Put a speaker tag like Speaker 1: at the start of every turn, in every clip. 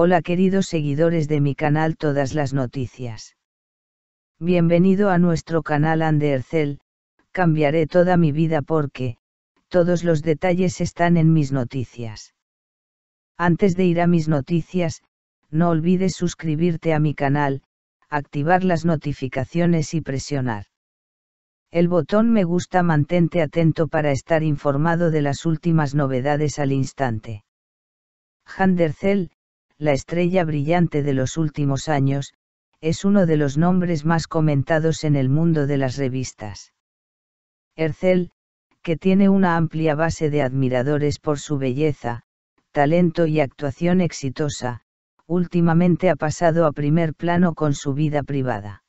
Speaker 1: Hola queridos seguidores de mi canal Todas las Noticias. Bienvenido a nuestro canal Andercel, cambiaré toda mi vida porque, todos los detalles están en mis noticias. Antes de ir a mis noticias, no olvides suscribirte a mi canal, activar las notificaciones y presionar. El botón me gusta mantente atento para estar informado de las últimas novedades al instante la estrella brillante de los últimos años, es uno de los nombres más comentados en el mundo de las revistas. Ercel, que tiene una amplia base de admiradores por su belleza, talento y actuación exitosa, últimamente ha pasado a primer plano con su vida privada.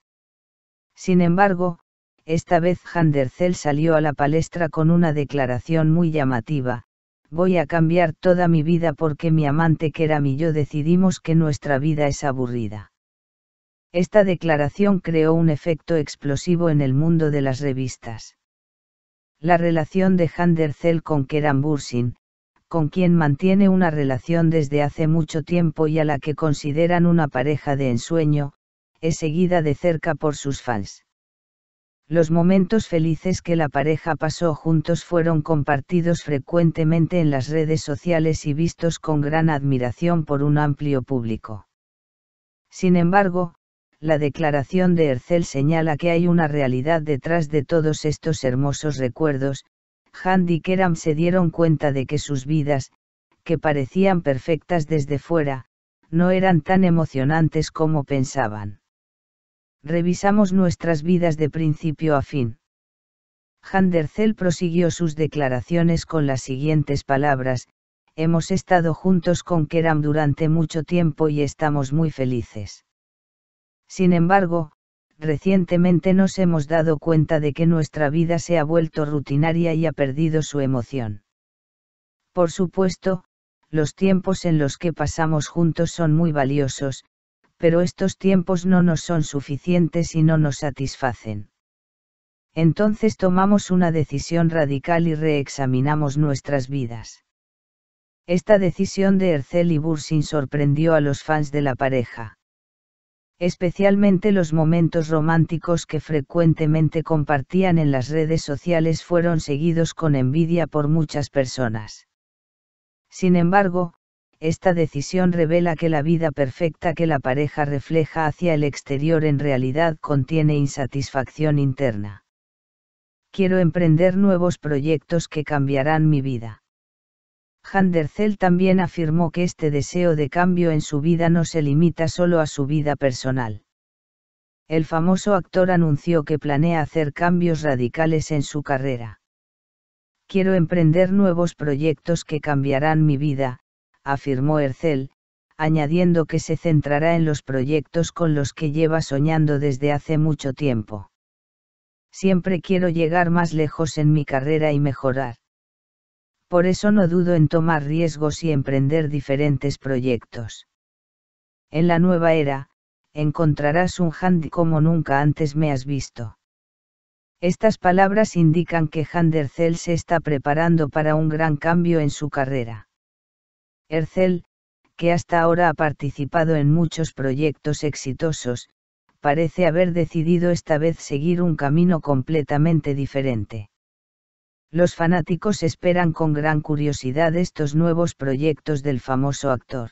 Speaker 1: Sin embargo, esta vez Handercel salió a la palestra con una declaración muy llamativa, voy a cambiar toda mi vida porque mi amante Keram y yo decidimos que nuestra vida es aburrida. Esta declaración creó un efecto explosivo en el mundo de las revistas. La relación de Zell con Keram Bursin, con quien mantiene una relación desde hace mucho tiempo y a la que consideran una pareja de ensueño, es seguida de cerca por sus fans. Los momentos felices que la pareja pasó juntos fueron compartidos frecuentemente en las redes sociales y vistos con gran admiración por un amplio público. Sin embargo, la declaración de Hercel señala que hay una realidad detrás de todos estos hermosos recuerdos, Handy y Keram se dieron cuenta de que sus vidas, que parecían perfectas desde fuera, no eran tan emocionantes como pensaban. Revisamos nuestras vidas de principio a fin. Handercel prosiguió sus declaraciones con las siguientes palabras, hemos estado juntos con Keram durante mucho tiempo y estamos muy felices. Sin embargo, recientemente nos hemos dado cuenta de que nuestra vida se ha vuelto rutinaria y ha perdido su emoción. Por supuesto, los tiempos en los que pasamos juntos son muy valiosos, pero estos tiempos no nos son suficientes y no nos satisfacen. Entonces tomamos una decisión radical y reexaminamos nuestras vidas. Esta decisión de Ercel y Bursin sorprendió a los fans de la pareja. Especialmente los momentos románticos que frecuentemente compartían en las redes sociales fueron seguidos con envidia por muchas personas. Sin embargo, esta decisión revela que la vida perfecta que la pareja refleja hacia el exterior en realidad contiene insatisfacción interna. Quiero emprender nuevos proyectos que cambiarán mi vida. Handercel también afirmó que este deseo de cambio en su vida no se limita solo a su vida personal. El famoso actor anunció que planea hacer cambios radicales en su carrera. Quiero emprender nuevos proyectos que cambiarán mi vida, afirmó Ercel, añadiendo que se centrará en los proyectos con los que lleva soñando desde hace mucho tiempo. Siempre quiero llegar más lejos en mi carrera y mejorar. Por eso no dudo en tomar riesgos y emprender diferentes proyectos. En la nueva era, encontrarás un Handy como nunca antes me has visto. Estas palabras indican que Handercel se está preparando para un gran cambio en su carrera. Ercel, que hasta ahora ha participado en muchos proyectos exitosos, parece haber decidido esta vez seguir un camino completamente diferente. Los fanáticos esperan con gran curiosidad estos nuevos proyectos del famoso actor.